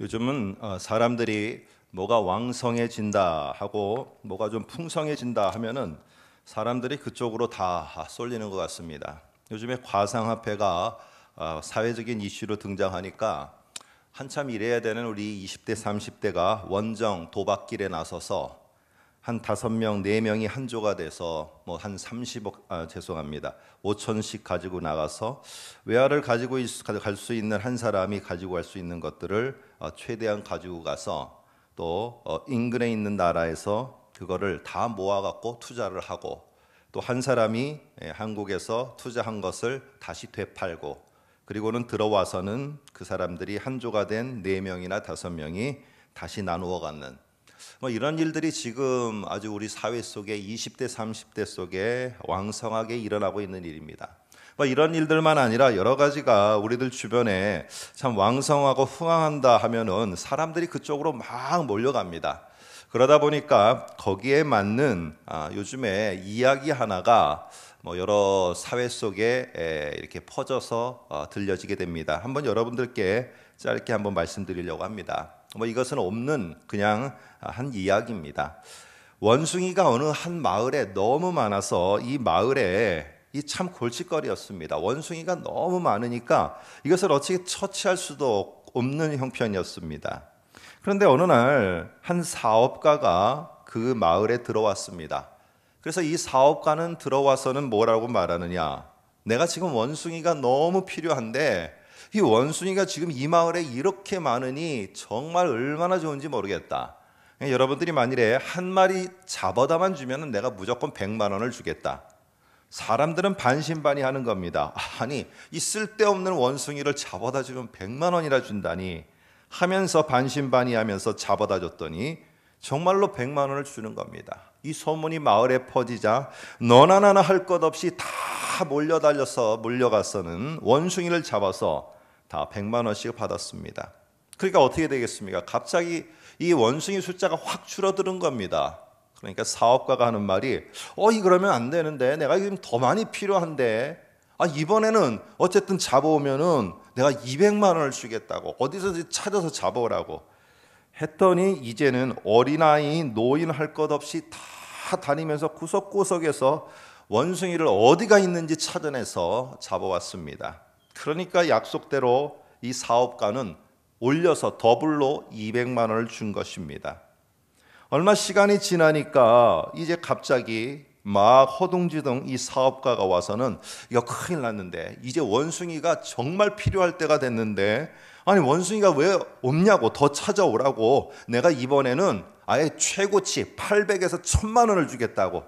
요즘은 어, 사람들이 뭐가 왕성해진다 하고 뭐가 좀 풍성해진다 하면은 사람들이 그쪽으로 다 쏠리는 것 같습니다. 요즘에 과상화폐가 어, 사회적인 이슈로 등장하니까 한참 일해야 되는 우리 20대 30대가 원정 도박길에 나서서 한 다섯 명, 네 명이 한 조가 돼서 뭐한 30억 아, 죄송합니다. 5천씩 가지고 나가서 외화를 가지고 갈 수 있는 한 사람이 가지고 갈 수 있는 것들을 어, 최대한 가지고 가서 또 어, 인근에 있는 나라에서 그거를 다 모아 갖고 투자를 하고 또 한 사람이 예, 한국에서 투자한 것을 다시 되팔고 그리고는 들어와서는 그 사람들이 한 조가 된 네 명이나 다섯 명이 다시 나누어 갖는 뭐 이런 일들이 지금 아주 우리 사회 속에 20대, 30대 속에 왕성하게 일어나고 있는 일입니다. 뭐 이런 일들만 아니라 여러 가지가 우리들 주변에 참 왕성하고 흥황한다 하면은 사람들이 그쪽으로 막 몰려갑니다. 그러다 보니까 거기에 맞는 아, 요즘에 이야기 하나가 뭐 여러 사회 속에 이렇게 퍼져서 어, 들려지게 됩니다. 한번 여러분들께 짧게 한번 말씀드리려고 합니다. 뭐 이것은 없는 그냥 한 이야기입니다. 원숭이가 어느 한 마을에 너무 많아서 이 마을에 이 참 골칫거리였습니다. 원숭이가 너무 많으니까 이것을 어떻게 처치할 수도 없는 형편이었습니다. 그런데 어느 날 한 사업가가 그 마을에 들어왔습니다. 그래서 이 사업가는 들어와서는 뭐라고 말하느냐? 내가 지금 원숭이가 너무 필요한데 이 원숭이가 지금 이 마을에 이렇게 많으니 정말 얼마나 좋은지 모르겠다. 여러분들이 만일에 한 마리 잡아다만 주면 내가 무조건 100만 원을 주겠다. 사람들은 반신반의하는 겁니다. 아니 이 쓸데없는 원숭이를 잡아다 주면 100만 원이라 준다니 하면서 반신반의하면서 잡아다 줬더니 정말로 100만 원을 주는 겁니다. 이 소문이 마을에 퍼지자 너나 나나 할 것 없이 다 몰려달려서 몰려가서는 원숭이를 잡아서 다 100만 원씩 받았습니다. 그러니까 어떻게 되겠습니까? 갑자기 이 원숭이 숫자가 확 줄어드는 겁니다. 그러니까 사업가가 하는 말이 어이 그러면 안 되는데 내가 지금 더 많이 필요한데 아 이번에는 어쨌든 잡아오면은 내가 200만 원을 주겠다고 어디서 찾아서 잡아오라고 했더니 이제는 어린아이 노인 할 것 없이 다 다니면서 구석구석에서 원숭이를 어디가 있는지 찾아내서 잡아왔습니다. 그러니까 약속대로 이 사업가는 올려서 더블로 200만 원을 준 것입니다. 얼마 시간이 지나니까 이제 갑자기 막 허둥지둥 이 사업가가 와서는 이거 큰일 났는데 이제 원숭이가 정말 필요할 때가 됐는데 아니 원숭이가 왜 없냐고 더 찾아오라고 내가 이번에는 아예 최고치 800에서 1000만 원을 주겠다고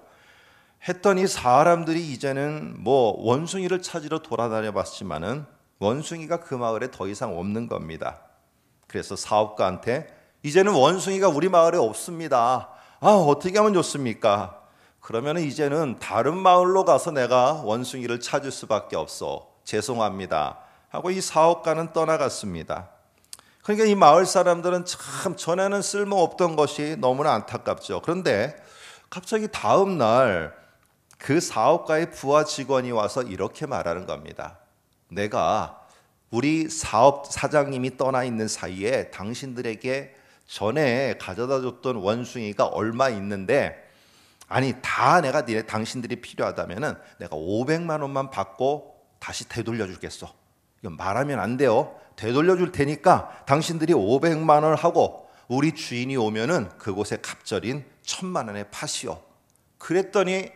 했더니 사람들이 이제는 뭐 원숭이를 찾으러 돌아다녀 봤지만은 원숭이가 그 마을에 더 이상 없는 겁니다. 그래서 사업가한테 이제는 원숭이가 우리 마을에 없습니다. 아, 어떻게 하면 좋습니까? 그러면 이제는 다른 마을로 가서 내가 원숭이를 찾을 수밖에 없어. 죄송합니다. 하고 이 사업가는 떠나갔습니다. 그러니까 이 마을 사람들은 참 전에는 쓸모없던 것이 너무나 안타깝죠. 그런데 갑자기 다음 날그 사업가의 부하 직원이 와서 이렇게 말하는 겁니다. 내가 우리 사업 사장님이 떠나 있는 사이에 당신들에게 전에 가져다 줬던 원숭이가 얼마 있는데 아니 다 내가 니네 당신들이 필요하다면은 내가 500만 원만 받고 다시 되돌려 주겠어. 이건 말하면 안 돼요. 되돌려 줄 테니까 당신들이 500만 원 하고 우리 주인이 오면은 그곳에 갑절인 천만 원에 파시오. 그랬더니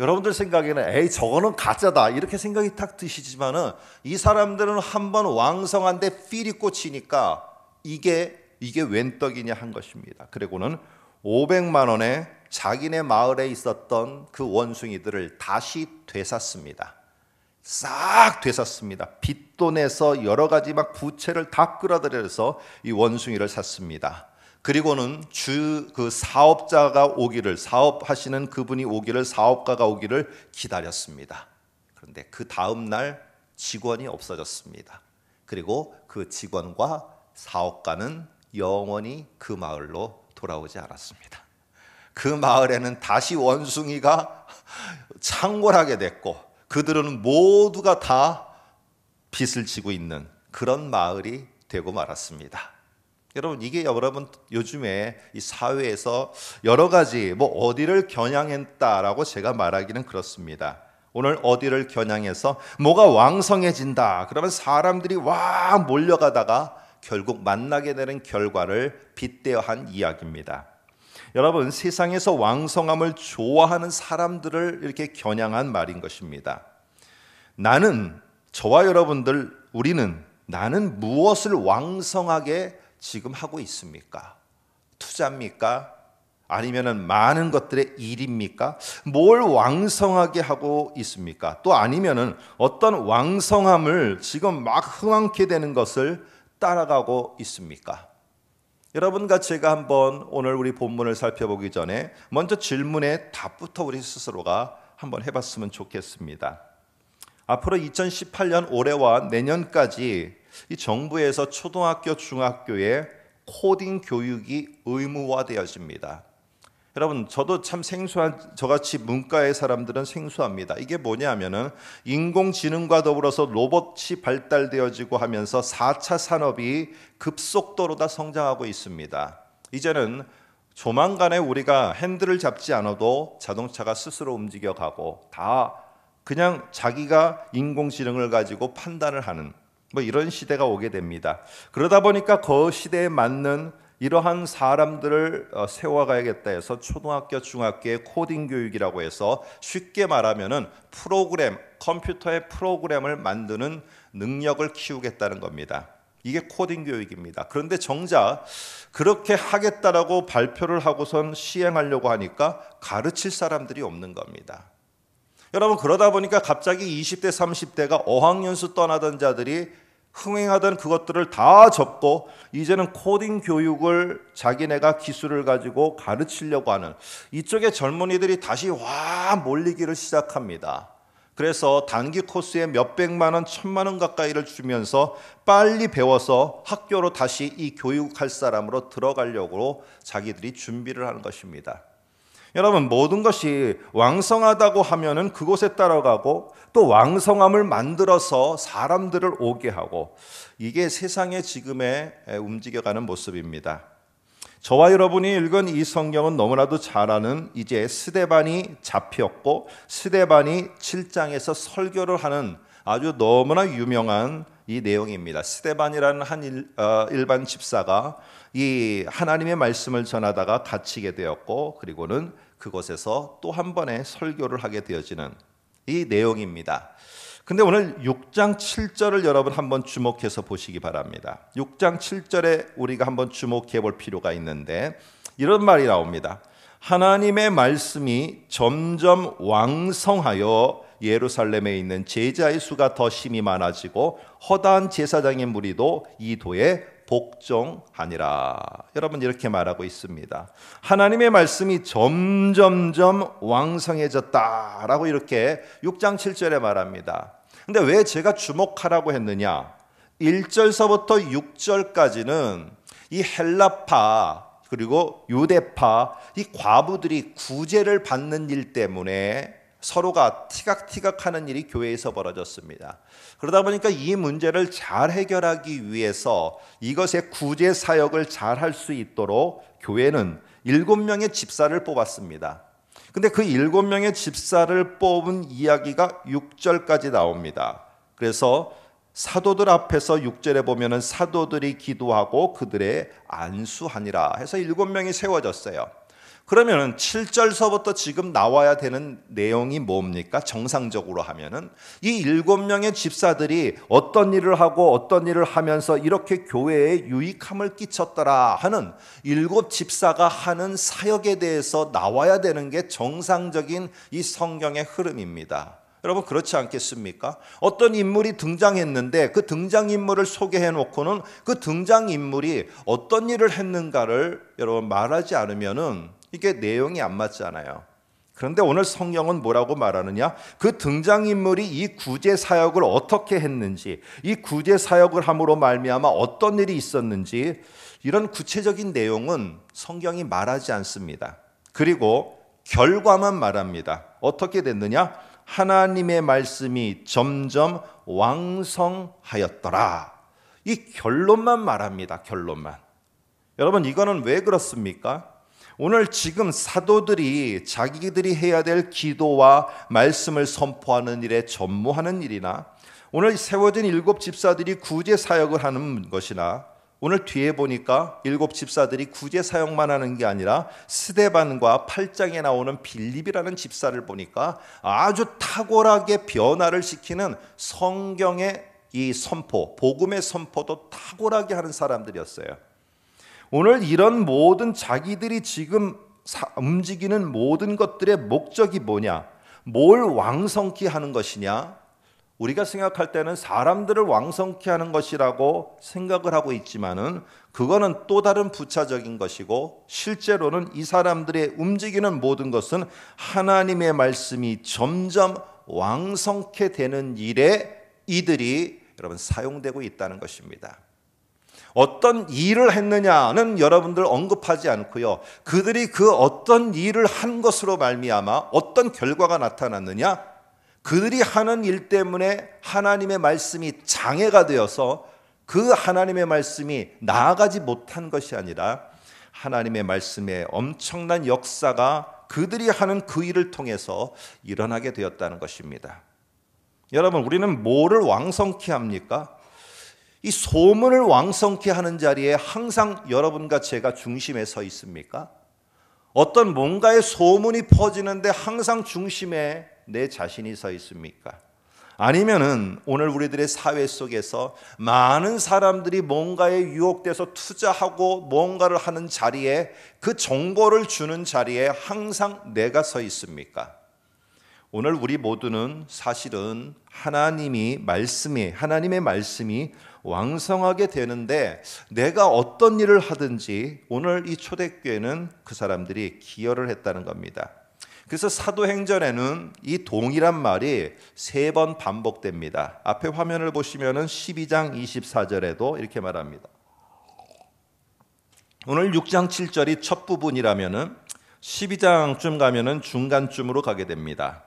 여러분들 생각에는 에이 저거는 가짜다 이렇게 생각이 탁 드시지만은 이 사람들은 한번 왕성한데 필이 꽂히니까 이게 이게 웬 떡이냐 한 것입니다. 그리고는 500만 원에 자기네 마을에 있었던 그 원숭이들을 다시 되샀습니다. 싹 되샀습니다. 빚도 내서 여러 가지 막 부채를 다 끌어들여서 이 원숭이를 샀습니다. 그리고는 주 그 사업자가 오기를 사업하시는 그분이 오기를 사업가가 오기를 기다렸습니다. 그런데 그 다음 날 직원이 없어졌습니다. 그리고 그 직원과 사업가는 영원히 그 마을로 돌아오지 않았습니다. 그 마을에는 다시 원숭이가 창궐하게 됐고 그들은 모두가 다 빚을 지고 있는 그런 마을이 되고 말았습니다. 여러분 이게 여러분 요즘에 이 사회에서 여러 가지 뭐 어디를 겨냥했다라고 제가 말하기는 그렇습니다. 오늘 어디를 겨냥해서 뭐가 왕성해진다. 그러면 사람들이 와 몰려가다가 결국 만나게 되는 결과를 빗대어 한 이야기입니다. 여러분 세상에서 왕성함을 좋아하는 사람들을 이렇게 겨냥한 말인 것입니다. 나는 저와 여러분들 우리는 나는 무엇을 왕성하게 지금 하고 있습니까? 투자입니까? 아니면 많은 것들의 일입니까? 뭘 왕성하게 하고 있습니까? 또아니면 어떤 왕성함을 지금 막 흥왕케 되는 것을 따라가고 있습니까? 여러분과 제가 한번 오늘 우리 본문을 살펴보기 전에 먼저 질문에 답부터 우리 스스로가 한번 해봤으면 좋겠습니다. 앞으로 2018년 올해와 내년까지 이 정부에서 초등학교, 중학교에 코딩 교육이 의무화되어집니다. 여러분, 저도 참 생소한 저같이 문과의 사람들은 생소합니다. 이게 뭐냐면은 인공지능과 더불어서 로봇이 발달되어지고 하면서 4차 산업이 급속도로 다 성장하고 있습니다. 이제는 조만간에 우리가 핸들을 잡지 않아도 자동차가 스스로 움직여 가고 다 그냥 자기가 인공지능을 가지고 판단을 하는 뭐 이런 시대가 오게 됩니다. 그러다 보니까 그 시대에 맞는 이러한 사람들을 어, 세워가야겠다 해서 초등학교, 중학교의 코딩 교육이라고 해서 쉽게 말하면은 프로그램, 컴퓨터의 프로그램을 만드는 능력을 키우겠다는 겁니다. 이게 코딩 교육입니다. 그런데 정작 그렇게 하겠다라고 발표를 하고선 시행하려고 하니까 가르칠 사람들이 없는 겁니다. 여러분 그러다 보니까 갑자기 20대 30대가 어학연수 떠나던 자들이 흥행하던 그것들을 다 접고 이제는 코딩 교육을 자기네가 기술을 가지고 가르치려고 하는 이쪽의 젊은이들이 다시 와 몰리기를 시작합니다. 그래서 단기 코스에 몇백만 원, 천만 원 가까이를 주면서 빨리 배워서 학교로 다시 이 교육할 사람으로 들어가려고 자기들이 준비를 하는 것입니다. 여러분 모든 것이 왕성하다고 하면은 그곳에 따라가고 또 왕성함을 만들어서 사람들을 오게 하고 이게 세상의 지금의 움직여가는 모습입니다. 저와 여러분이 읽은 이 성경은 너무나도 잘 아는 이제 스데반이 잡혔고 스데반이 7장에서 설교를 하는 아주 너무나 유명한 이 내용입니다. 스데반이라는 한 일, 어, 일반 집사가 이 하나님의 말씀을 전하다가 갇히게 되었고 그리고는 그곳에서 또 한 번의 설교를 하게 되어지는 이 내용입니다. 근데 오늘 6장 7절을 여러분 한번 주목해서 보시기 바랍니다. 6장 7절에 우리가 한번 주목해 볼 필요가 있는데 이런 말이 나옵니다. 하나님의 말씀이 점점 왕성하여 예루살렘에 있는 제자의 수가 더 심히 많아지고 허다한 제사장의 무리도 이 도에 복종하니라. 여러분 이렇게 말하고 있습니다. 하나님의 말씀이 점점점 왕성해졌다라고 이렇게 6장 7절에 말합니다. 근데 왜 제가 주목하라고 했느냐? 1절서부터 6절까지는 이 헬라파 그리고 유대파 이 과부들이 구제를 받는 일 때문에 서로가 티각티각하는 일이 교회에서 벌어졌습니다. 그러다 보니까 이 문제를 잘 해결하기 위해서 이것의 구제 사역을 잘 할 수 있도록 교회는 일곱 명의 집사를 뽑았습니다. 근데 그 일곱 명의 집사를 뽑은 이야기가 6절까지 나옵니다. 그래서 사도들 앞에서 6절에 보면은 사도들이 기도하고 그들의 안수하니라 해서 일곱 명이 세워졌어요. 그러면 7절서부터 지금 나와야 되는 내용이 뭡니까? 정상적으로 하면은 이 일곱 명의 집사들이 어떤 일을 하고 어떤 일을 하면서 이렇게 교회에 유익함을 끼쳤더라 하는 일곱 집사가 하는 사역에 대해서 나와야 되는 게 정상적인 이 성경의 흐름입니다. 여러분 그렇지 않겠습니까? 어떤 인물이 등장했는데 그 등장 인물을 소개해 놓고는 그 등장 인물이 어떤 일을 했는가를 여러분 말하지 않으면은 이게 내용이 안 맞잖아요. 그런데 오늘 성경은 뭐라고 말하느냐? 그 등장인물이 이 구제 사역을 어떻게 했는지, 이 구제 사역을 함으로 말미암아 어떤 일이 있었는지 이런 구체적인 내용은 성경이 말하지 않습니다. 그리고 결과만 말합니다. 어떻게 됐느냐? 하나님의 말씀이 점점 왕성하였더라. 이 결론만 말합니다. 결론만. 여러분 이거는 왜 그렇습니까? 오늘 지금 사도들이 자기들이 해야 될 기도와 말씀을 선포하는 일에 전무하는 일이나 오늘 세워진 일곱 집사들이 구제 사역을 하는 것이나 오늘 뒤에 보니까 일곱 집사들이 구제 사역만 하는 게 아니라 스데반과 팔장에 나오는 빌립이라는 집사를 보니까 아주 탁월하게 변화를 시키는 성경의 이 선포, 복음의 선포도 탁월하게 하는 사람들이었어요. 오늘 이런 모든 자기들이 지금 움직이는 모든 것들의 목적이 뭐냐? 뭘 왕성케 하는 것이냐? 우리가 생각할 때는 사람들을 왕성케 하는 것이라고 생각을 하고 있지만은 그거는 또 다른 부차적인 것이고 실제로는 이 사람들의 움직이는 모든 것은 하나님의 말씀이 점점 왕성케 되는 일에 이들이 여러분 사용되고 있다는 것입니다. 어떤 일을 했느냐는 여러분들 언급하지 않고요. 그들이 그 어떤 일을 한 것으로 말미암아 어떤 결과가 나타났느냐? 그들이 하는 일 때문에 하나님의 말씀이 장애가 되어서 그 하나님의 말씀이 나아가지 못한 것이 아니라 하나님의 말씀의 엄청난 역사가 그들이 하는 그 일을 통해서 일어나게 되었다는 것입니다. 여러분, 우리는 뭐를 왕성케 합니까? 이 소문을 왕성케 하는 자리에 항상 여러분과 제가 중심에 서 있습니까? 어떤 뭔가의 소문이 퍼지는데 항상 중심에 내 자신이 서 있습니까? 아니면은 오늘 우리들의 사회 속에서 많은 사람들이 뭔가에 유혹돼서 투자하고 뭔가를 하는 자리에 그 정보를 주는 자리에 항상 내가 서 있습니까? 오늘 우리 모두는 사실은 하나님이 말씀이 하나님의 말씀이 왕성하게 되는데 내가 어떤 일을 하든지 오늘 이 초대교회는 그 사람들이 기여를 했다는 겁니다. 그래서 사도행전에는 이 동이란 말이 세 번 반복됩니다. 앞에 화면을 보시면은 12장 24절에도 이렇게 말합니다. 오늘 6장 7절이 첫 부분이라면은 12장쯤 가면은 중간쯤으로 가게 됩니다.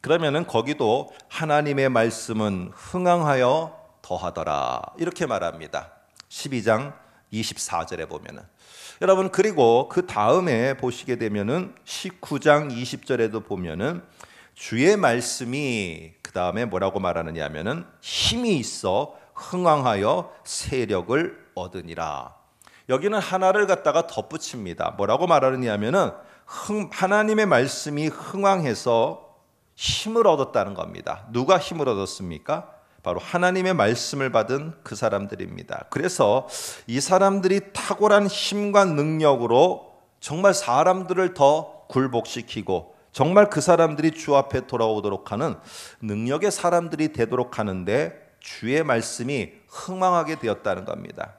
그러면은 거기도 하나님의 말씀은 흥황하여 더하더라. 이렇게 말합니다. 12장 24절에 보면은 여러분 그리고 그 다음에 보시게 되면은 19장 20절에도 보면은 주의 말씀이 그 다음에 뭐라고 말하느냐면은 힘이 있어 흥왕하여 세력을 얻으니라. 여기는 하나를 갖다가 덧붙입니다. 뭐라고 말하느냐면은 하나님의 말씀이 흥왕해서 힘을 얻었다는 겁니다. 누가 힘을 얻었습니까? 바로 하나님의 말씀을 받은 그 사람들입니다. 그래서 이 사람들이 탁월한 힘과 능력으로 정말 사람들을 더 굴복시키고 정말 그 사람들이 주 앞에 돌아오도록 하는 능력의 사람들이 되도록 하는데 주의 말씀이 흥망하게 되었다는 겁니다.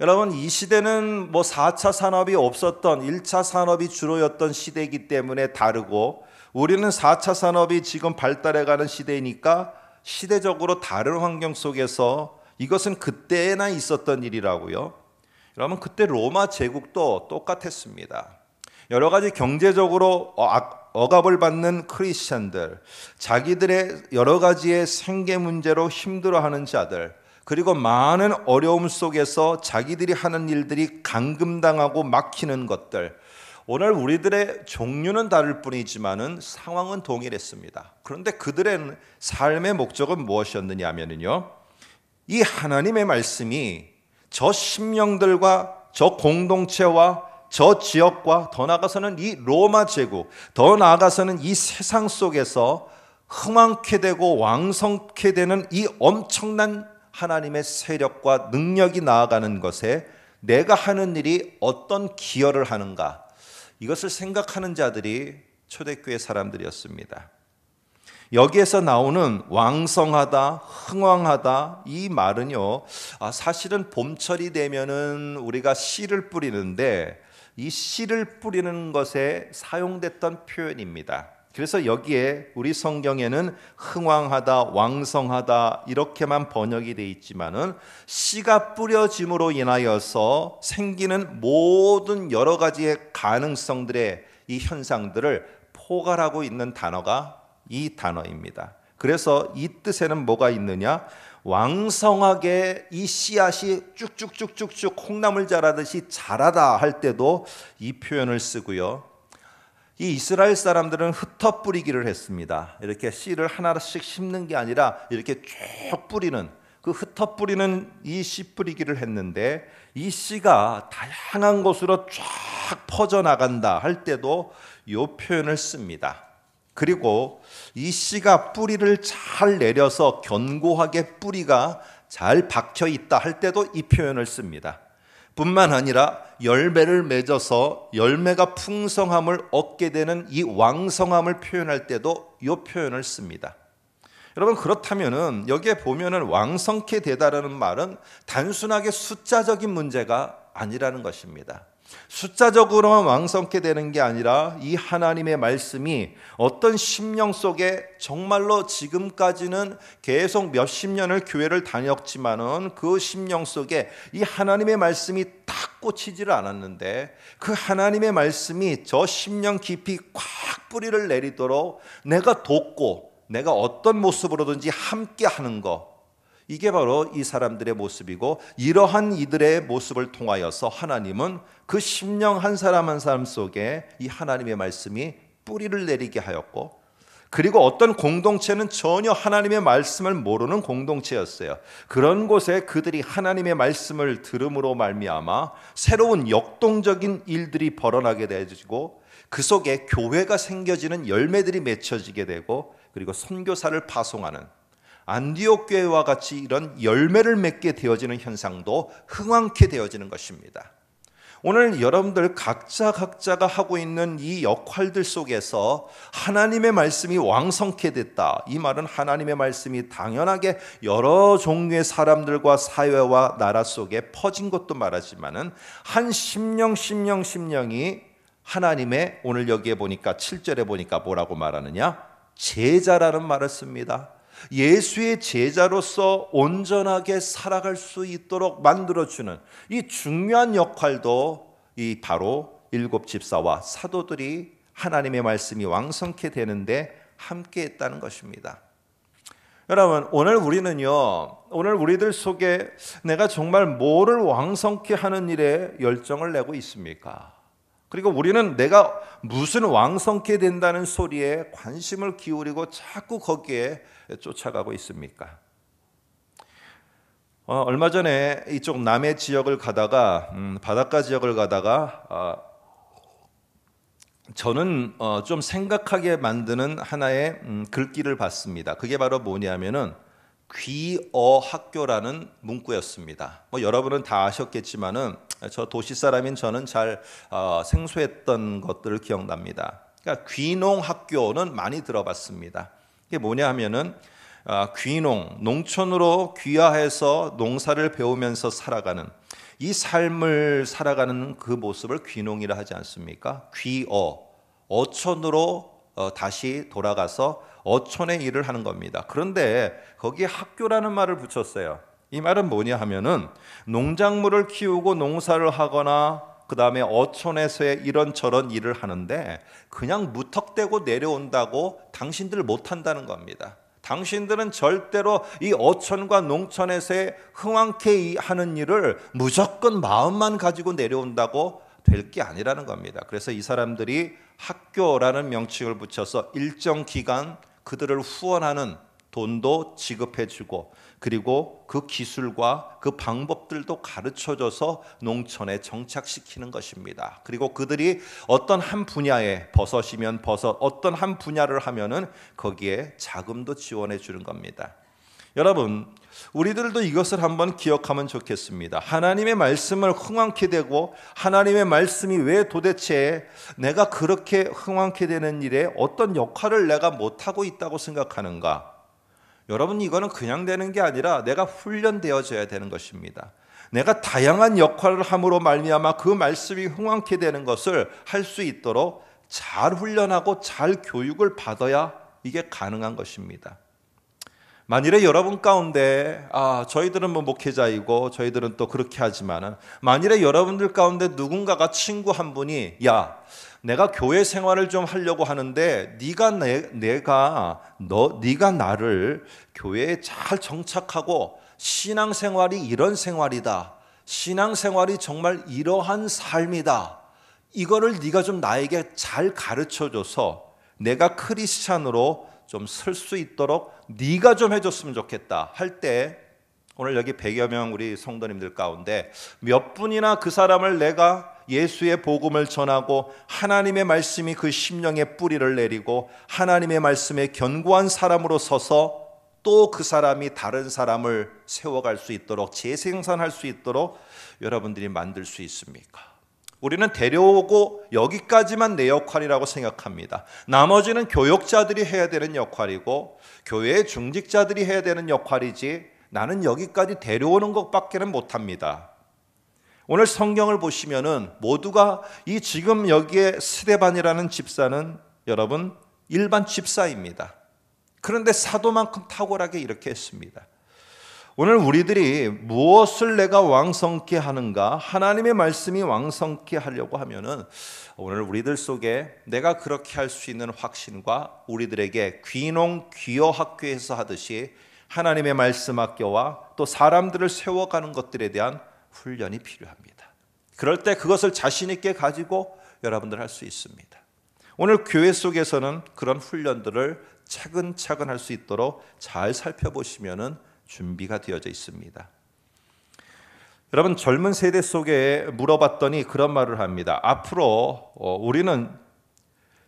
여러분 이 시대는 뭐 4차 산업이 없었던 1차 산업이 주로였던 시대이기 때문에 다르고 우리는 4차 산업이 지금 발달해가는 시대이니까 시대적으로 다른 환경 속에서 이것은 그때나 에 있었던 일이라고요. 여러분 그때 로마 제국도 똑같았습니다. 여러 가지 경제적으로 어, 억압을 받는 크리스천들, 자기들의 여러 가지의 생계 문제로 힘들어하는 자들, 그리고 많은 어려움 속에서 자기들이 하는 일들이 감금당하고 막히는 것들, 오늘 우리들의 종류는 다를 뿐이지만은 상황은 동일했습니다. 그런데 그들의 삶의 목적은 무엇이었느냐 면은요이 하나님의 말씀이 저 심령들과 저 공동체와 저 지역과 더 나아가서는 이 로마 제국, 더 나아가서는 이 세상 속에서 흥왕케 되고 왕성케 되는 이 엄청난 하나님의 세력과 능력이 나아가는 것에 내가 하는 일이 어떤 기여를 하는가? 이것을 생각하는 자들이 초대교회 사람들이었습니다. 여기에서 나오는 왕성하다, 흥왕하다 이 말은요, 아, 사실은 봄철이 되면은 우리가 씨를 뿌리는데 이 씨를 뿌리는 것에 사용됐던 표현입니다. 그래서 여기에 우리 성경에는 흥왕하다, 왕성하다 이렇게만 번역이 돼 있지만은 씨가 뿌려짐으로 인하여서 생기는 모든 여러 가지의 가능성들의 이 현상들을 포괄하고 있는 단어가 이 단어입니다. 그래서 이 뜻에는 뭐가 있느냐? 왕성하게 이 씨앗이 쭉쭉쭉쭉쭉 콩나물 자라듯이 자라다 할 때도 이 표현을 쓰고요. 이 이스라엘 사람들은 흩어 뿌리기를 했습니다. 이렇게 씨를 하나씩 심는 게 아니라 이렇게 쭉 뿌리는 그 흩어 뿌리는 이 씨 뿌리기를 했는데 이 씨가 다양한 곳으로 쫙 퍼져 나간다 할 때도 이 표현을 씁니다. 그리고 이 씨가 뿌리를 잘 내려서 견고하게 뿌리가 잘 박혀 있다 할 때도 이 표현을 씁니다. 뿐만 아니라 열매를 맺어서 열매가 풍성함을 얻게 되는 이 왕성함을 표현할 때도 이 표현을 씁니다. 여러분 그렇다면은 여기에 보면은 왕성케 되다라는 말은 단순하게 숫자적인 문제가 아니라는 것입니다. 숫자적으로만 왕성케 되는 게 아니라 이 하나님의 말씀이 어떤 심령 속에 정말로 지금까지는 계속 몇 십 년을 교회를 다녔지만은 그 심령 속에 이 하나님의 말씀이 딱 꽂히지를 않았는데 그 하나님의 말씀이 저 심령 깊이 꽉 뿌리를 내리도록 내가 돕고 내가 어떤 모습으로든지 함께 하는 것 이게 바로 이 사람들의 모습이고 이러한 이들의 모습을 통하여서 하나님은 그 심령 한 사람 한 사람 속에 이 하나님의 말씀이 뿌리를 내리게 하였고 그리고 어떤 공동체는 전혀 하나님의 말씀을 모르는 공동체였어요. 그런 곳에 그들이 하나님의 말씀을 들음으로 말미암아 새로운 역동적인 일들이 벌어나게 되어지고 그 속에 교회가 생겨지는 열매들이 맺혀지게 되고 그리고 선교사를 파송하는 안디옥 교회와 같이 이런 열매를 맺게 되어지는 현상도 흥왕케 되어지는 것입니다. 오늘 여러분들 각자 각자가 하고 있는 이 역할들 속에서 하나님의 말씀이 왕성케 됐다. 이 말은 하나님의 말씀이 당연하게 여러 종류의 사람들과 사회와 나라 속에 퍼진 것도 말하지만은 한 심령 심령 심령이 하나님의 오늘 여기에 보니까 7절에 보니까 뭐라고 말하느냐? 제자라는 말을 씁니다. 예수의 제자로서 온전하게 살아갈 수 있도록 만들어주는 이 중요한 역할도 이 바로 일곱 집사와 사도들이 하나님의 말씀이 왕성케 되는데 함께 했다는 것입니다. 여러분, 오늘 우리는요, 오늘 우리들 속에 내가 정말 뭐를 왕성케 하는 일에 열정을 내고 있습니까? 그리고 우리는 내가 무슨 왕성케 된다는 소리에 관심을 기울이고 자꾸 거기에 쫓아가고 있습니까? 어, 얼마 전에 이쪽 남해 지역을 가다가 음, 바닷가 지역을 가다가 어, 저는 어, 좀 생각하게 만드는 하나의 음, 글귀를 봤습니다. 그게 바로 뭐냐면은 귀어 학교라는 문구였습니다. 뭐 여러분은 다 아셨겠지만은 저 도시 사람인 저는 잘 어, 생소했던 것들을 기억납니다. 그러니까 귀농 학교는 많이 들어봤습니다. 그게 뭐냐 하면은 아, 귀농, 농촌으로 귀화해서 농사를 배우면서 살아가는 이 삶을 살아가는 그 모습을 귀농이라 하지 않습니까? 귀어, 어촌으로 어, 다시 돌아가서 어촌의 일을 하는 겁니다. 그런데 거기에 학교라는 말을 붙였어요. 이 말은 뭐냐 하면은 농작물을 키우고 농사를 하거나 그 다음에 어촌에서의 이런저런 일을 하는데 그냥 무턱대고 내려온다고 당신들 못한다는 겁니다. 당신들은 절대로 이 어촌과 농촌에서의 흥왕케 하는 일을 무조건 마음만 가지고 내려온다고 될 게 아니라는 겁니다. 그래서 이 사람들이 학교라는 명칭을 붙여서 일정 기간 그들을 후원하는 돈도 지급해주고 그리고 그 기술과 그 방법들도 가르쳐줘서 농촌에 정착시키는 것입니다. 그리고 그들이 어떤 한 분야에 버섯이면 버섯, 어떤 한 분야를 하면은 거기에 자금도 지원해 주는 겁니다. 여러분, 우리들도 이것을 한번 기억하면 좋겠습니다. 하나님의 말씀을 흥왕케 되고 하나님의 말씀이 왜 도대체 내가 그렇게 흥왕케 되는 일에 어떤 역할을 내가 못하고 있다고 생각하는가? 여러분 이거는 그냥 되는 게 아니라 내가 훈련되어져야 되는 것입니다. 내가 다양한 역할을 함으로 말미암아 그 말씀이 흥왕케 되는 것을 할 수 있도록 잘 훈련하고 잘 교육을 받아야 이게 가능한 것입니다. 만일에 여러분 가운데 아 저희들은 뭐 목회자이고 저희들은 또 그렇게 하지만은 만일에 여러분들 가운데 누군가가 친구 한 분이 야 내가 교회 생활을 좀 하려고 하는데 네가 내, 내가 너 네가 나를 교회에 잘 정착하고 신앙 생활이 이런 생활이다. 신앙 생활이 정말 이러한 삶이다. 이거를 네가 좀 나에게 잘 가르쳐 줘서 내가 크리스천으로좀 설 수 있도록 네가 좀 해줬으면 좋겠다 할 때 오늘 여기 100여 명 우리 성도님들 가운데 몇 분이나 그 사람을 내가 예수의 복음을 전하고 하나님의 말씀이 그심령의 뿌리를 내리고 하나님의 말씀에 견고한 사람으로 서서 또 그 사람이 다른 사람을 세워갈 수 있도록 재생산할 수 있도록 여러분들이 만들 수 있습니까? 우리는 데려오고 여기까지만 내 역할이라고 생각합니다. 나머지는 교역자들이 해야 되는 역할이고 교회의 중직자들이 해야 되는 역할이지 나는 여기까지 데려오는 것밖에는 못합니다. 오늘 성경을 보시면은 모두가 이 지금 여기에 스데반이라는 집사는 여러분 일반 집사입니다. 그런데 사도만큼 탁월하게 이렇게 했습니다. 오늘 우리들이 무엇을 내가 왕성케 하는가? 하나님의 말씀이 왕성케 하려고 하면은 오늘 우리들 속에 내가 그렇게 할 수 있는 확신과 우리들에게 귀농 귀여 학교에서 하듯이 하나님의 말씀 학교와 또 사람들을 세워가는 것들에 대한 훈련이 필요합니다. 그럴 때 그것을 자신 있게 가지고 여러분들 할 수 있습니다. 오늘 교회 속에서는 그런 훈련들을 차근차근 할 수 있도록 잘 살펴보시면은 준비가 되어져 있습니다. 여러분 젊은 세대 속에 물어봤더니 그런 말을 합니다. 앞으로 어, 우리는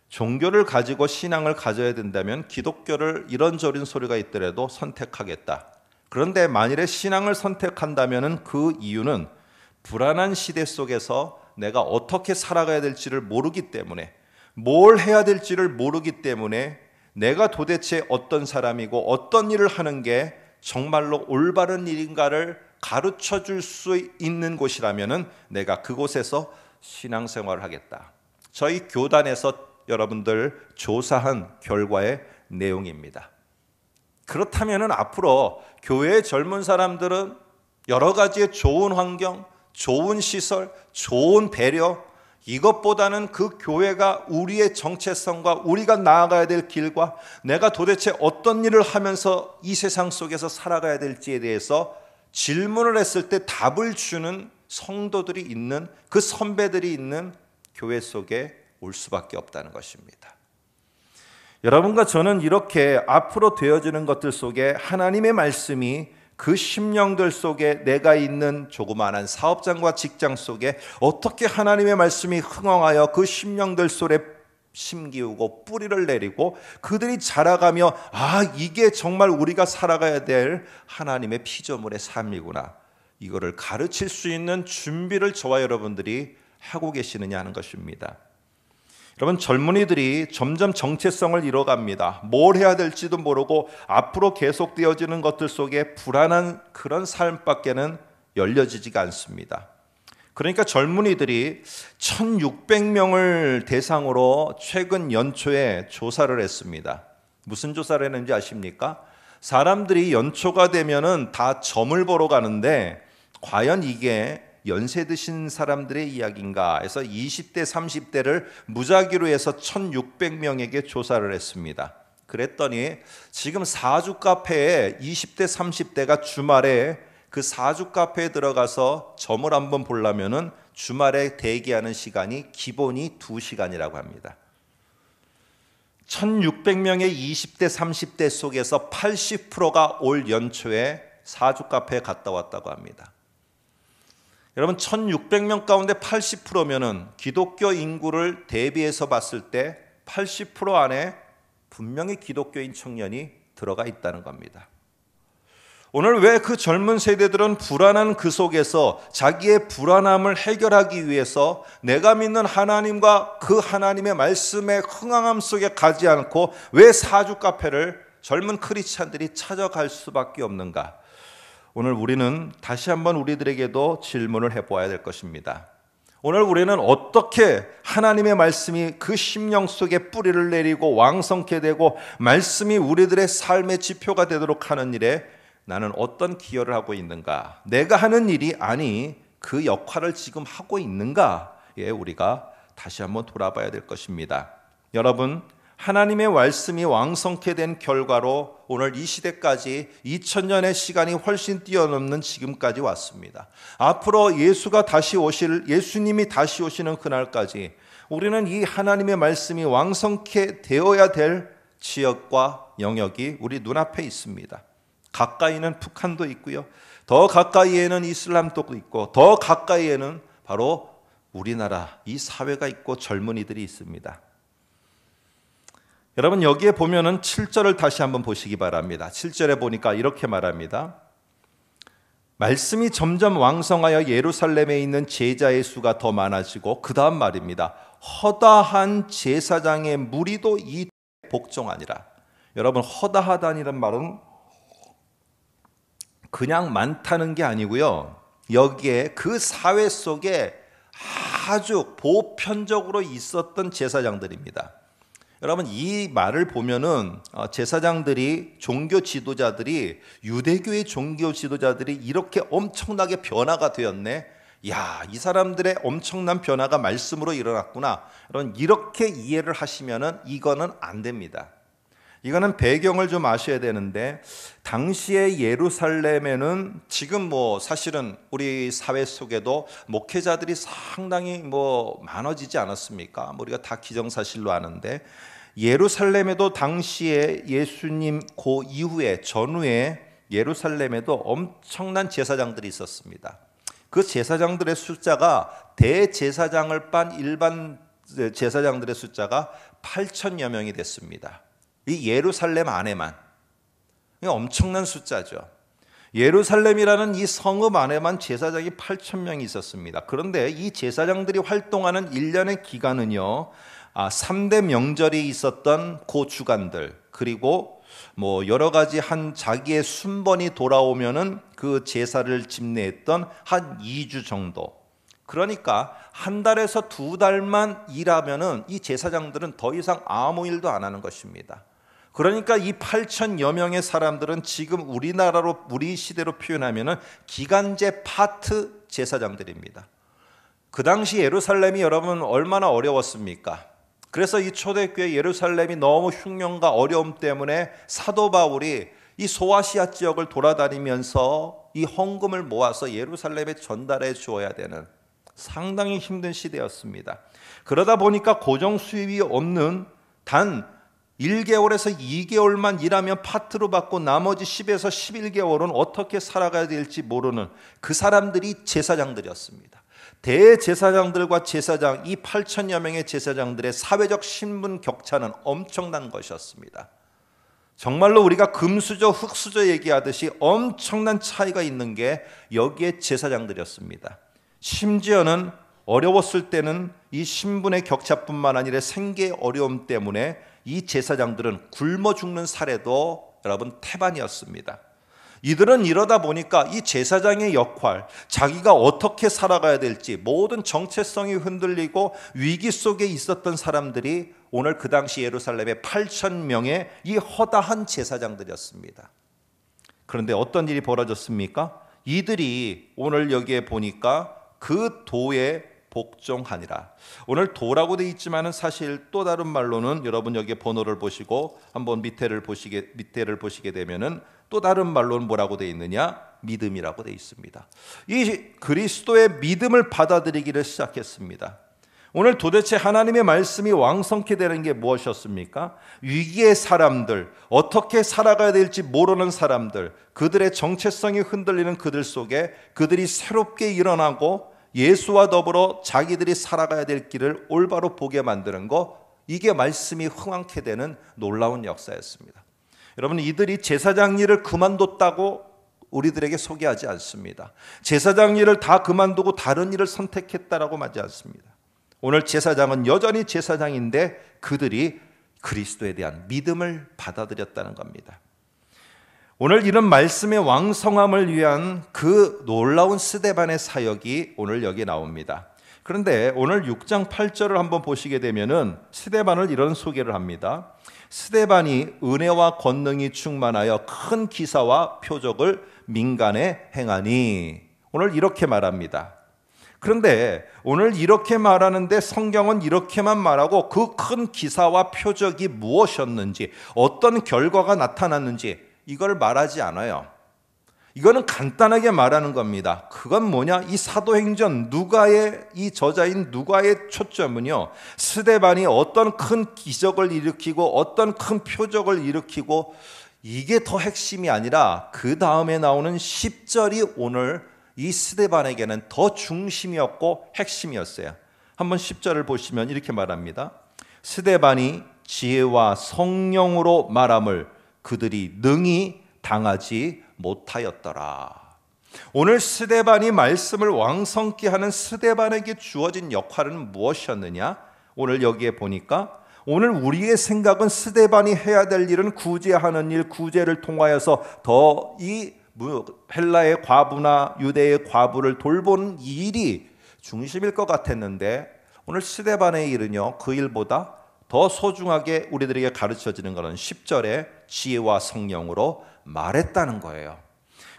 종교를 가지고 신앙을 가져야 된다면 기독교를 이런저런 소리가 있더라도 선택하겠다. 그런데 만일에 신앙을 선택한다면 그 이유는 불안한 시대 속에서 내가 어떻게 살아가야 될지를 모르기 때문에 뭘 해야 될지를 모르기 때문에 내가 도대체 어떤 사람이고 어떤 일을 하는 게 정말로 올바른 일인가를 가르쳐 줄 수 있는 곳이라면 내가 그곳에서 신앙생활을 하겠다. 저희 교단에서 여러분들 조사한 결과의 내용입니다. 그렇다면 앞으로 교회의 젊은 사람들은 여러 가지의 좋은 환경, 좋은 시설, 좋은 배려, 이것보다는 그 교회가 우리의 정체성과 우리가 나아가야 될 길과 내가 도대체 어떤 일을 하면서 이 세상 속에서 살아가야 될지에 대해서 질문을 했을 때 답을 주는 성도들이 있는 그 선배들이 있는 교회 속에 올 수밖에 없다는 것입니다. 여러분과 저는 이렇게 앞으로 되어지는 것들 속에 하나님의 말씀이 그 심령들 속에 내가 있는 조그마한 사업장과 직장 속에 어떻게 하나님의 말씀이 흥황하여 그 심령들 속에 심기우고 뿌리를 내리고 그들이 자라가며 아 이게 정말 우리가 살아가야 될 하나님의 피조물의 삶이구나 이거를 가르칠 수 있는 준비를 저와 여러분들이 하고 계시느냐 하는 것입니다. 여러분 젊은이들이 점점 정체성을 잃어갑니다. 뭘 해야 될지도 모르고 앞으로 계속되어지는 것들 속에 불안한 그런 삶밖에는 열려지지가 않습니다. 그러니까 젊은이들이 1600명을 대상으로 최근 연초에 조사를 했습니다. 무슨 조사를 했는지 아십니까? 사람들이 연초가 되면은 다 점을 보러 가는데 과연 이게 연세 드신 사람들의 이야기인가 해서 20대, 30대를 무작위로 해서 1600명에게 조사를 했습니다. 그랬더니 지금 사주 카페에 20대, 30대가 주말에 그 사주 카페에 들어가서 점을 한번 보려면은 주말에 대기하는 시간이 기본이 2시간이라고 합니다. 1600명의 20대, 30대 속에서 80%가 올 연초에 사주 카페에 갔다 왔다고 합니다. 여러분 1600명 가운데 80%면은 기독교 인구를 대비해서 봤을 때 80% 안에 분명히 기독교인 청년이 들어가 있다는 겁니다. 오늘 왜 그 젊은 세대들은 불안한 그 속에서 자기의 불안함을 해결하기 위해서 내가 믿는 하나님과 그 하나님의 말씀의 흥황함 속에 가지 않고 왜 사주 카페를 젊은 크리스찬들이 찾아갈 수밖에 없는가? 오늘 우리는 다시 한번 우리들에게도 질문을 해보아야 될 것입니다. 오늘 우리는 어떻게 하나님의 말씀이 그 심령 속에 뿌리를 내리고 왕성케 되고 말씀이 우리들의 삶의 지표가 되도록 하는 일에 나는 어떤 기여를 하고 있는가? 내가 하는 일이 아니 그 역할을 지금 하고 있는가에 우리가 다시 한번 돌아봐야 될 것입니다. 여러분, 하나님의 말씀이 왕성케 된 결과로 오늘 이 시대까지 2000년의 시간이 훨씬 뛰어넘는 지금까지 왔습니다. 앞으로 예수가 다시 오실 예수님이 다시 오시는 그날까지 우리는 이 하나님의 말씀이 왕성케 되어야 될 지역과 영역이 우리 눈앞에 있습니다. 가까이는 북한도 있고요. 더 가까이에는 이슬람도 있고 더 가까이에는 바로 우리나라 이 사회가 있고 젊은이들이 있습니다. 여러분 여기에 보면은 7절을 다시 한번 보시기 바랍니다. 7절에 보니까 이렇게 말합니다. 말씀이 점점 왕성하여 예루살렘에 있는 제자의 수가 더 많아지고 그다음 말입니다. 허다한 제사장의 무리도 이 복종하니라. 여러분 허다하다니란 말은 그냥 많다는 게 아니고요. 여기에 그 사회 속에 아주 보편적으로 있었던 제사장들입니다. 여러분 이 말을 보면은 어, 제사장들이 종교 지도자들이 유대교의 종교 지도자들이 이렇게 엄청나게 변화가 되었네. 야, 이 사람들의 엄청난 변화가 말씀으로 일어났구나. 여러분 이렇게 이해를 하시면은 이거는 안 됩니다. 이거는 배경을 좀 아셔야 되는데 당시의 예루살렘에는 지금 뭐 사실은 우리 사회 속에도 목회자들이 상당히 뭐 많아지지 않았습니까? 뭐 우리가 다 기정사실로 아는데 예루살렘에도 당시에 예수님 고 이후에 전후에 예루살렘에도 엄청난 제사장들이 있었습니다. 그 제사장들의 숫자가 대제사장을 빤 일반 제사장들의 숫자가 8천여 명이 됐습니다. 이 예루살렘 안에만 엄청난 숫자죠. 예루살렘이라는 이 성읍 안에만 제사장이 8천 명이 있었습니다. 그런데 이 제사장들이 활동하는 1년의 기간은요. 3대 아, 명절이 있었던 고그 주간들 그리고 뭐 여러 가지 한 자기의 순번이 돌아오면은 그 제사를 집내했던한 2주 정도. 그러니까 한 달에서 두 달만 일하면은 이 제사장들은 더 이상 아무 일도 안 하는 것입니다. 그러니까 이 8천여 명의 사람들은 지금 우리나라로 우리 시대로 표현하면은 기간제 파트 제사장들입니다. 그 당시 예루살렘이 여러분 얼마나 어려웠습니까? 그래서 이 초대교회 예루살렘이 너무 흉년과 어려움 때문에 사도 바울이 이 소아시아 지역을 돌아다니면서 이 헌금을 모아서 예루살렘에 전달해 주어야 되는 상당히 힘든 시대였습니다. 그러다 보니까 고정 수입이 없는 단 1개월에서 2개월만 일하면 파트로 받고 나머지 10에서 11개월은 어떻게 살아가야 될지 모르는 그 사람들이 제사장들이었습니다. 대제사장들과 제사장 이 8천여 명의 제사장들의 사회적 신분 격차는 엄청난 것이었습니다. 정말로 우리가 금수저 흙수저 얘기하듯이 엄청난 차이가 있는 게 여기에 제사장들이었습니다. 심지어는 어려웠을 때는 이 신분의 격차뿐만 아니라 생계 어려움 때문에 이 제사장들은 굶어 죽는 사례도 여러분 태반이었습니다. 이들은 이러다 보니까 이 제사장의 역할, 자기가 어떻게 살아가야 될지 모든 정체성이 흔들리고 위기 속에 있었던 사람들이 오늘 그 당시 예루살렘의 8천 명의 이 허다한 제사장들이었습니다. 그런데 어떤 일이 벌어졌습니까? 이들이 오늘 여기에 보니까 그 도에 복종하니라. 오늘 도라고 돼 있지만은 사실 또 다른 말로는 여러분 여기 번호를 보시고 한번 밑에를 보시게 밑에를 보시게 되면은 또 다른 말로는 뭐라고 되어 있느냐? 믿음이라고 되어 있습니다. 이 그리스도의 믿음을 받아들이기를 시작했습니다. 오늘 도대체 하나님의 말씀이 왕성케 되는 게 무엇이었습니까? 위기의 사람들, 어떻게 살아가야 될지 모르는 사람들, 그들의 정체성이 흔들리는 그들 속에 그들이 새롭게 일어나고 예수와 더불어 자기들이 살아가야 될 길을 올바로 보게 만드는 거, 이게 말씀이 흥왕케 되는 놀라운 역사였습니다. 여러분 이들이 제사장 일을 그만뒀다고 우리들에게 소개하지 않습니다. 제사장 일을 다 그만두고 다른 일을 선택했다라고 말하지 않습니다. 오늘 제사장은 여전히 제사장인데 그들이 그리스도에 대한 믿음을 받아들였다는 겁니다. 오늘 이런 말씀의 왕성함을 위한 그 놀라운 스데반의 사역이 오늘 여기 나옵니다. 그런데 오늘 6장 8절을 한번 보시게 되면은 스데반을 이런 소개를 합니다. 스데반이 은혜와 권능이 충만하여 큰 기사와 표적을 민간에 행하니 오늘 이렇게 말합니다. 그런데 오늘 이렇게 말하는데 성경은 이렇게만 말하고 그 큰 기사와 표적이 무엇이었는지 어떤 결과가 나타났는지 이걸 말하지 않아요. 이거는 간단하게 말하는 겁니다. 그건 뭐냐? 이 사도행전 누가의 이 저자인 누가의 초점은요. 스데반이 어떤 큰 기적을 일으키고 어떤 큰 표적을 일으키고 이게 더 핵심이 아니라 그 다음에 나오는 10절이 오늘 이 스데반에게는 더 중심이었고 핵심이었어요. 한번 10절을 보시면 이렇게 말합니다. 스데반이 지혜와 성령으로 말함을 그들이 능히 당하지 못하였더라. 오늘 스데반이 말씀을 왕성케 하는 스데반에게 주어진 역할은 무엇이었느냐? 오늘 여기에 보니까 오늘 우리의 생각은 스데반이 해야 될 일은 구제하는 일, 구제를 통하여서 더 이 헬라의 과부나 유대의 과부를 돌보는 일이 중심일 것 같았는데 오늘 스데반의 일은요 그 일보다 더 소중하게 우리들에게 가르쳐지는 것은 10절에 지혜와 성령으로 말했다는 거예요.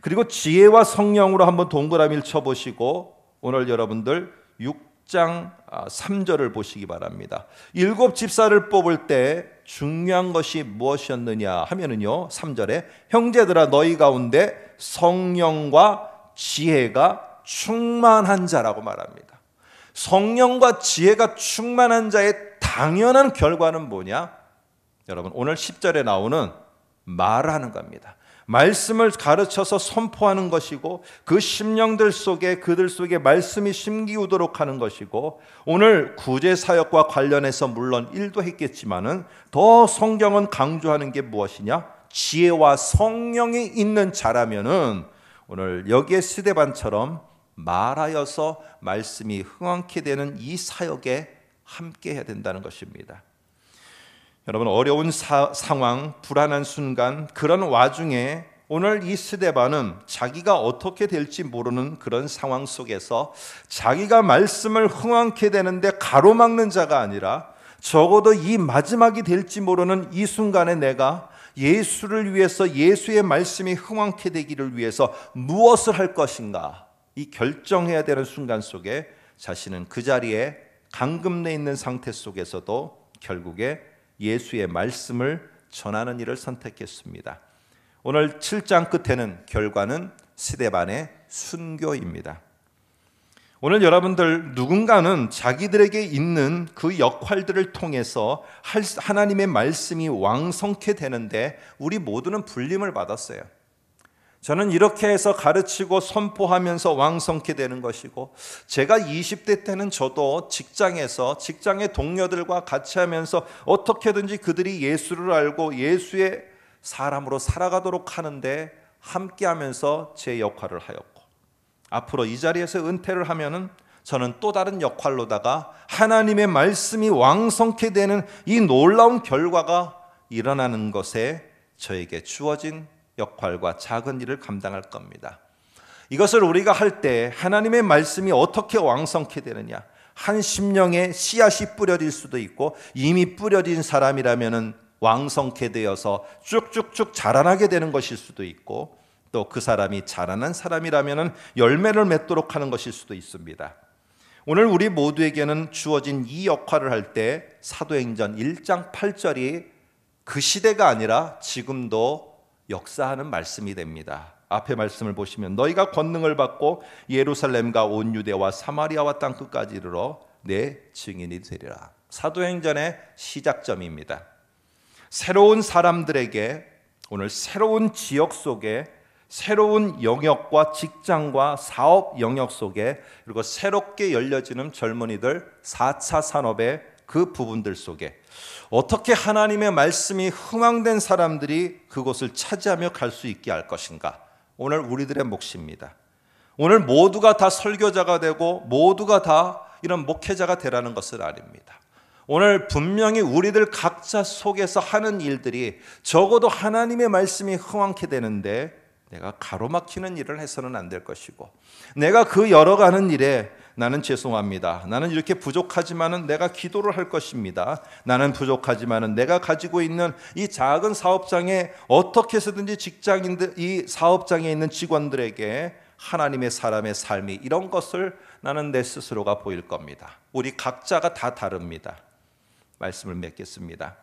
그리고 지혜와 성령으로 한번 동그라미를 쳐보시고 오늘 여러분들 6장 3절을 아, 보시기 바랍니다. 일곱 집사를 뽑을 때 중요한 것이 무엇이었느냐 하면은요. 3절에 형제들아 너희 가운데 성령과 지혜가 충만한 자라고 말합니다. 성령과 지혜가 충만한 자의 당연한 결과는 뭐냐? 여러분 오늘 10절에 나오는 말하는 겁니다. 말씀을 가르쳐서 선포하는 것이고 그 심령들 속에 그들 속에 말씀이 심기우도록 하는 것이고 오늘 구제 사역과 관련해서 물론 일도 했겠지만은 더 성경은 강조하는 게 무엇이냐? 지혜와 성령이 있는 자라면은 오늘 여기에 스데반처럼 말하여서 말씀이 흥왕케 되는 이 사역에 함께 해야 된다는 것입니다. 여러분 어려운 사, 상황, 불안한 순간 그런 와중에 오늘 이 스데반은 자기가 어떻게 될지 모르는 그런 상황 속에서 자기가 말씀을 흥왕케 되는데 가로막는 자가 아니라 적어도 이 마지막이 될지 모르는 이 순간에 내가 예수를 위해서 예수의 말씀이 흥왕케 되기를 위해서 무엇을 할 것인가 이 결정해야 되는 순간 속에 자신은 그 자리에 감금내 있는 상태 속에서도 결국에 예수의 말씀을 전하는 일을 선택했습니다. 오늘 7장 끝에는 결과는 스데반의 순교입니다. 오늘 여러분들 누군가는 자기들에게 있는 그 역할들을 통해서 하나님의 말씀이 왕성케 되는데 우리 모두는 불림을 받았어요. 저는 이렇게 해서 가르치고 선포하면서 왕성케 되는 것이고 제가 20대 때는 저도 직장에서 직장의 동료들과 같이 하면서 어떻게든지 그들이 예수를 알고 예수의 사람으로 살아가도록 하는데 함께 하면서 제 역할을 하였고 앞으로 이 자리에서 은퇴를 하면은 저는 또 다른 역할로다가 하나님의 말씀이 왕성케 되는 이 놀라운 결과가 일어나는 것에 저에게 주어진 역할과 작은 일을 감당할 겁니다. 이것을 우리가 할 때 하나님의 말씀이 어떻게 왕성케 되느냐. 한 심령에 씨앗이 뿌려질 수도 있고 이미 뿌려진 사람이라면 왕성케 되어서 쭉쭉쭉 자라나게 되는 것일 수도 있고 또 그 사람이 자라난 사람이라면 열매를 맺도록 하는 것일 수도 있습니다. 오늘 우리 모두에게는 주어진 이 역할을 할 때 사도행전 1장 8절이 그 시대가 아니라 지금도 역사하는 말씀이 됩니다. 앞에 말씀을 보시면 너희가 권능을 받고 예루살렘과 온 유대와 사마리아와 땅 끝까지 이르러 내 증인이 되리라. 사도행전의 시작점입니다. 새로운 사람들에게 오늘 새로운 지역 속에 새로운 영역과 직장과 사업 영역 속에 그리고 새롭게 열려지는 젊은이들 4차 산업의 그 부분들 속에 어떻게 하나님의 말씀이 흥황된 사람들이 그곳을 차지하며 갈 수 있게 할 것인가? 오늘 우리들의 몫입니다. 오늘 모두가 다 설교자가 되고 모두가 다 이런 목회자가 되라는 것은 아닙니다. 오늘 분명히 우리들 각자 속에서 하는 일들이 적어도 하나님의 말씀이 흥황케 되는데 내가 가로막히는 일을 해서는 안 될 것이고 내가 그 열어가는 일에 나는 죄송합니다. 나는 이렇게 부족하지만은 내가 기도를 할 것입니다. 나는 부족하지만은 내가 가지고 있는 이 작은 사업장에 어떻게 해서든지 직장인들 이 사업장에 있는 직원들에게 하나님의 사람의 삶이 이런 것을 나는 내 스스로가 보일 겁니다. 우리 각자가 다 다릅니다. 말씀을 맺겠습니다.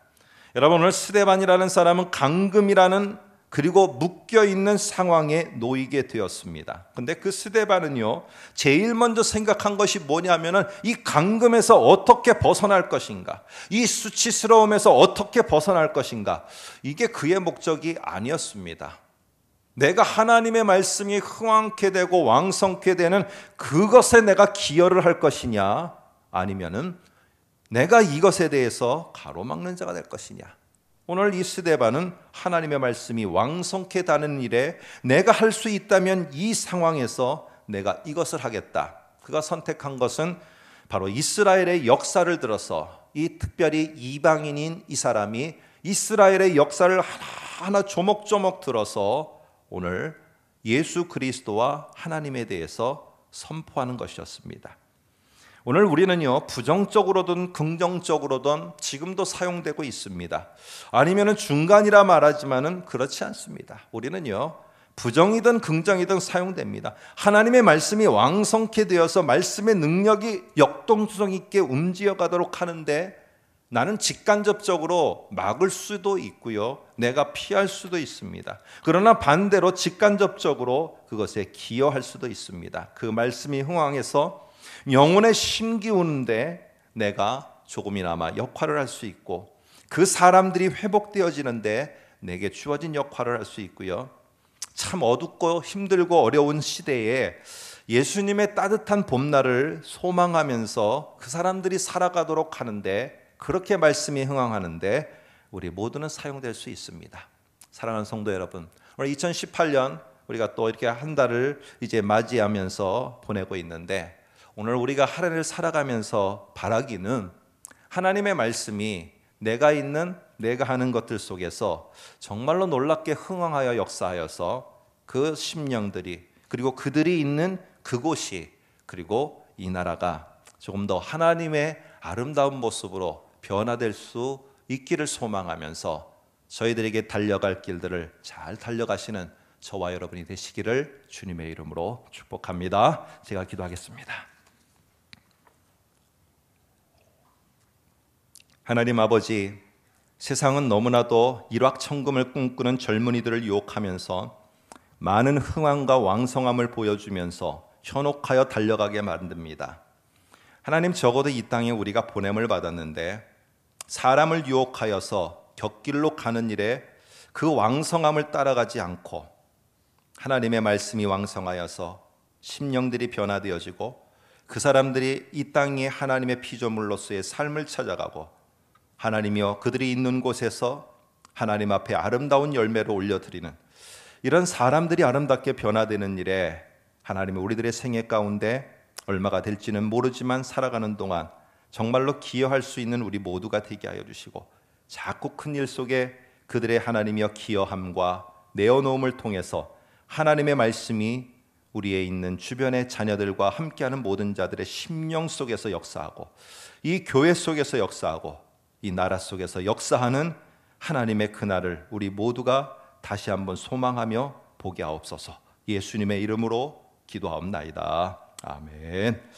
여러분 오늘 스데반이라는 사람은 강금이라는 그리고 묶여 있는 상황에 놓이게 되었습니다. 근데 그 스데반은요, 제일 먼저 생각한 것이 뭐냐면은 이 감금에서 어떻게 벗어날 것인가, 이 수치스러움에서 어떻게 벗어날 것인가, 이게 그의 목적이 아니었습니다. 내가 하나님의 말씀이 흥왕케 되고 왕성케 되는 그것에 내가 기여를 할 것이냐, 아니면은 내가 이것에 대해서 가로막는 자가 될 것이냐. 오늘 이 스데반은 하나님의 말씀이 왕성케 다는 일에 내가 할 수 있다면 이 상황에서 내가 이것을 하겠다. 그가 선택한 것은 바로 이스라엘의 역사를 들어서 이 특별히 이방인인 이 사람이 이스라엘의 역사를 하나하나 조목조목 들어서 오늘 예수 그리스도와 하나님에 대해서 선포하는 것이었습니다. 오늘 우리는요 부정적으로든 긍정적으로든 지금도 사용되고 있습니다. 아니면은 중간이라 말하지만은 그렇지 않습니다. 우리는요 부정이든 긍정이든 사용됩니다. 하나님의 말씀이 왕성케 되어서 말씀의 능력이 역동성 있게 움직여가도록 하는데 나는 직간접적으로 막을 수도 있고요. 내가 피할 수도 있습니다. 그러나 반대로 직간접적으로 그것에 기여할 수도 있습니다. 그 말씀이 흥황해서 영혼의 심기우는데 내가 조금이나마 역할을 할 수 있고 그 사람들이 회복되어지는데 내게 주어진 역할을 할 수 있고요. 참 어둡고 힘들고 어려운 시대에 예수님의 따뜻한 봄날을 소망하면서 그 사람들이 살아가도록 하는데 그렇게 말씀이 흥황하는데 우리 모두는 사용될 수 있습니다. 사랑하는 성도 여러분, 오늘 2018년 우리가 또 이렇게 한 달을 이제 맞이하면서 보내고 있는데 오늘 우리가 하루를 살아가면서 바라기는 하나님의 말씀이 내가 있는 내가 하는 것들 속에서 정말로 놀랍게 흥황하여 역사하여서 그 심령들이 그리고 그들이 있는 그곳이 그리고 이 나라가 조금 더 하나님의 아름다운 모습으로 변화될 수 있기를 소망하면서 저희들에게 달려갈 길들을 잘 달려가시는 저와 여러분이 되시기를 주님의 이름으로 축복합니다. 제가 기도하겠습니다. 하나님 아버지, 세상은 너무나도 일확천금을 꿈꾸는 젊은이들을 유혹하면서 많은 흥왕과 왕성함을 보여주면서 현혹하여 달려가게 만듭니다. 하나님 적어도 이 땅에 우리가 보냄을 받았는데 사람을 유혹하여서 곁길로 가는 일에 그 왕성함을 따라가지 않고 하나님의 말씀이 왕성하여서 심령들이 변화되어지고 그 사람들이 이 땅에 하나님의 피조물로서의 삶을 찾아가고 하나님이여 그들이 있는 곳에서 하나님 앞에 아름다운 열매로 올려드리는 이런 사람들이 아름답게 변화되는 일에 하나님이 우리들의 생애 가운데 얼마가 될지는 모르지만 살아가는 동안 정말로 기여할 수 있는 우리 모두가 되게 하여 주시고 작고 큰일 속에 그들의 하나님이여 기여함과 내어놓음을 통해서 하나님의 말씀이 우리의 있는 주변의 자녀들과 함께하는 모든 자들의 심령 속에서 역사하고 이 교회 속에서 역사하고 이 나라 속에서 역사하는 하나님의 그날을 우리 모두가 다시 한번 소망하며 보게 하옵소서. 예수님의 이름으로 기도하옵나이다. 아멘.